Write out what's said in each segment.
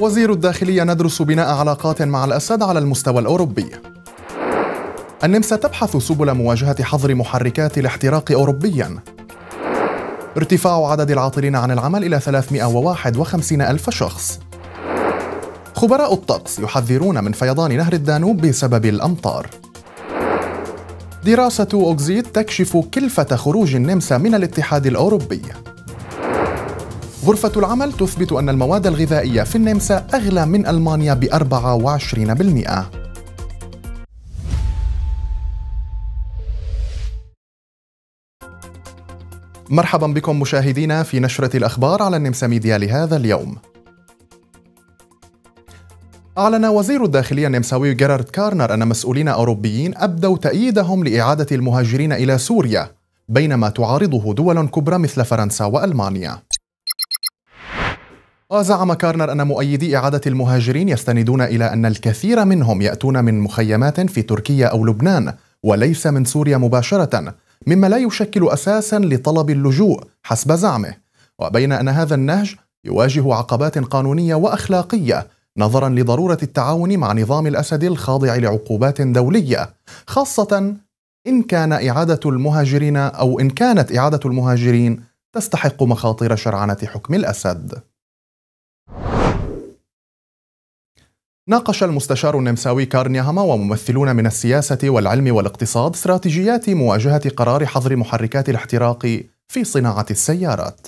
وزير الداخلية ندرس بناء علاقات مع الأسد على المستوى الأوروبي النمسا تبحث سبل مواجهة حظر محركات الاحتراق أوروبياً ارتفاع عدد العاطلين عن العمل إلى 351 ألف شخص خبراء الطقس يحذرون من فيضان نهر الدانوب بسبب الأمطار دراسة أوكزيد تكشف كلفة خروج النمسا من الاتحاد الأوروبي غرفة العمل تثبت أن المواد الغذائية في النمسا أغلى من ألمانيا ب 24%. مرحبا بكم مشاهدينا في نشرة الأخبار على النمسا ميديا لهذا اليوم. أعلن وزير الداخلية النمساوي جيرارد كارنر أن مسؤولين أوروبيين أبدوا تأييدهم لإعادة المهاجرين إلى سوريا، بينما تعارضه دول كبرى مثل فرنسا وألمانيا. وزعم كارنر أن مؤيدي إعادة المهاجرين يستندون إلى أن الكثير منهم يأتون من مخيمات في تركيا أو لبنان وليس من سوريا مباشرة مما لا يشكل أساسا لطلب اللجوء حسب زعمه وبين أن هذا النهج يواجه عقبات قانونية وأخلاقية نظرا لضرورة التعاون مع نظام الأسد الخاضع لعقوبات دولية خاصة إن كان إعادة المهاجرين أو إن كانت إعادة المهاجرين تستحق مخاطر شرعنة حكم الأسد ناقش المستشار النمساوي كارنياهما وممثلون من السياسة والعلم والاقتصاد استراتيجيات مواجهة قرار حظر محركات الاحتراق في صناعة السيارات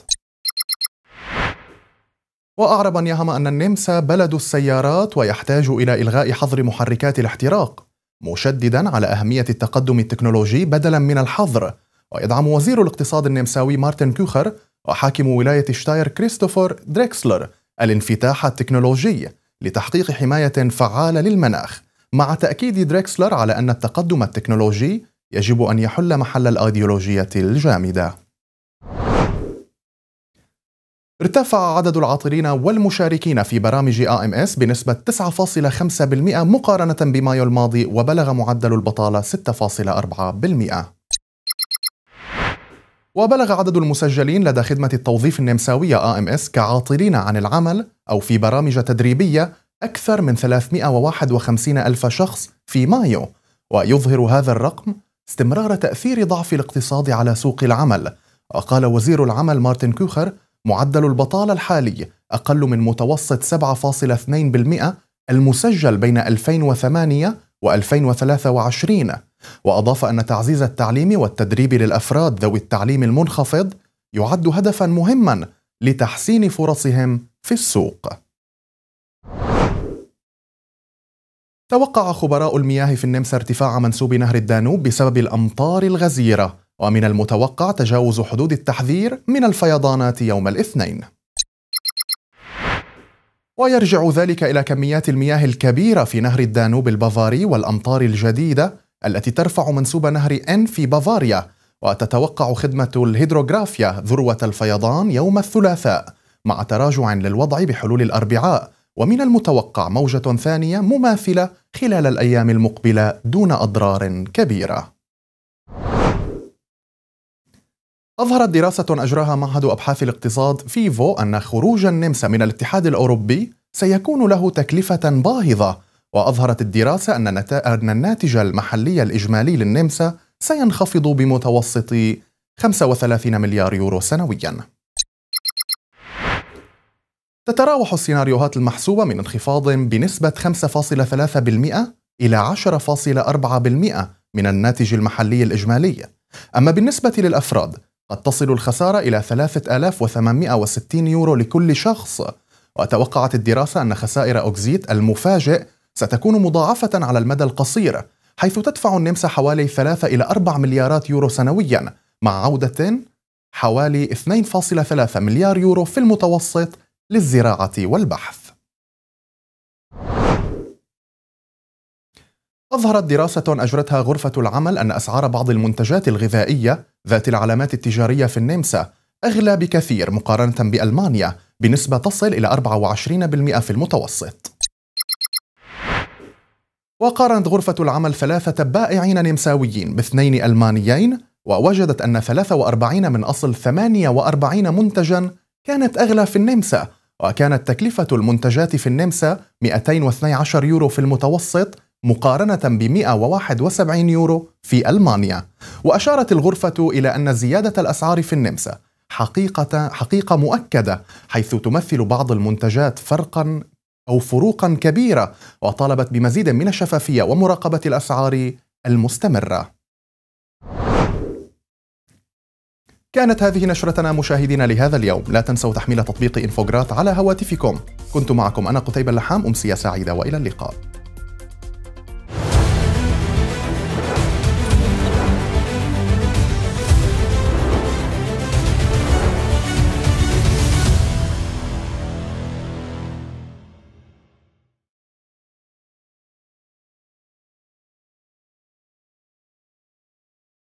وأعرب نيهاما أن النمسا بلد السيارات ويحتاج إلى إلغاء حظر محركات الاحتراق مشددا على أهمية التقدم التكنولوجي بدلا من الحظر ويدعم وزير الاقتصاد النمساوي مارتن كوخر وحاكم ولاية شتاير كريستوفر دريكسلر الانفتاح التكنولوجي لتحقيق حماية فعالة للمناخ مع تأكيد دريكسلر على أن التقدم التكنولوجي يجب أن يحل محل الأيديولوجية الجامدة ارتفع عدد العاطلين والمشاركين في برامج AMS بنسبة 9.5% مقارنة بمايو الماضي وبلغ معدل البطالة 6.4%. وبلغ عدد المسجلين لدى خدمة التوظيف النمساوية AMS كعاطلين عن العمل أو في برامج تدريبية أكثر من 351 ألف شخص في مايو ويظهر هذا الرقم استمرار تأثير ضعف الاقتصاد على سوق العمل وقال وزير العمل مارتن كوخر معدل البطالة الحالي أقل من متوسط 7.2% المسجل بين 2008 و2023 وأضاف أن تعزيز التعليم والتدريب للأفراد ذوي التعليم المنخفض يعد هدفا مهما لتحسين فرصهم في السوق. توقع خبراء المياه في النمسا ارتفاع منسوب نهر الدانوب بسبب الأمطار الغزيرة، ومن المتوقع تجاوز حدود التحذير من الفيضانات يوم الاثنين. ويرجع ذلك إلى كميات المياه الكبيرة في نهر الدانوب البافاري والأمطار الجديدة التي ترفع منسوب نهر إن في بافاريا، وتتوقع خدمة الهيدروغرافيا ذروة الفيضان يوم الثلاثاء، مع تراجع للوضع بحلول الأربعاء ومن المتوقع موجة ثانية مماثلة خلال الأيام المقبلة دون أضرار كبيرة أظهرت دراسة أجراها معهد أبحاث الاقتصاد فيفو أن خروج النمسا من الاتحاد الأوروبي سيكون له تكلفة باهظة وأظهرت الدراسة أن, أن الناتج المحلي الإجمالي للنمسا سينخفض بمتوسط 35 مليار يورو سنوياً تتراوح السيناريوهات المحسوبة من انخفاض بنسبة 5.3% إلى 10.4% من الناتج المحلي الإجمالي أما بالنسبة للأفراد قد تصل الخسارة إلى 3860 يورو لكل شخص وتوقعت الدراسة أن خسائر أوكزيت المفاجئ ستكون مضاعفة على المدى القصير حيث تدفع النمسا حوالي 3 إلى 4 مليارات يورو سنويا مع عودة حوالي 2.3 مليار يورو في المتوسط للزراعة والبحث. أظهرت دراسة أجرتها غرفة العمل أن أسعار بعض المنتجات الغذائية ذات العلامات التجارية في النمسا أغلى بكثير مقارنة بألمانيا بنسبة تصل إلى 24% في المتوسط. وقارنت غرفة العمل ثلاثة بائعين نمساويين باثنين ألمانيين ووجدت أن 43 من أصل 48 منتجاً كانت أغلى في النمسا وكانت تكلفة المنتجات في النمسا 212 يورو في المتوسط مقارنة ب 171 يورو في ألمانيا وأشارت الغرفة إلى أن زيادة الأسعار في النمسا حقيقة, حقيقة مؤكدة حيث تمثل بعض المنتجات فرقا أو فروقا كبيرة وطالبت بمزيد من الشفافية ومراقبة الأسعار المستمرة كانت هذه نشرتنا مشاهدينا لهذا اليوم لا تنسوا تحميل تطبيق إنفوجرات على هواتفكم كنت معكم أنا قتيبة اللحام أمسية سعيدة وإلى اللقاء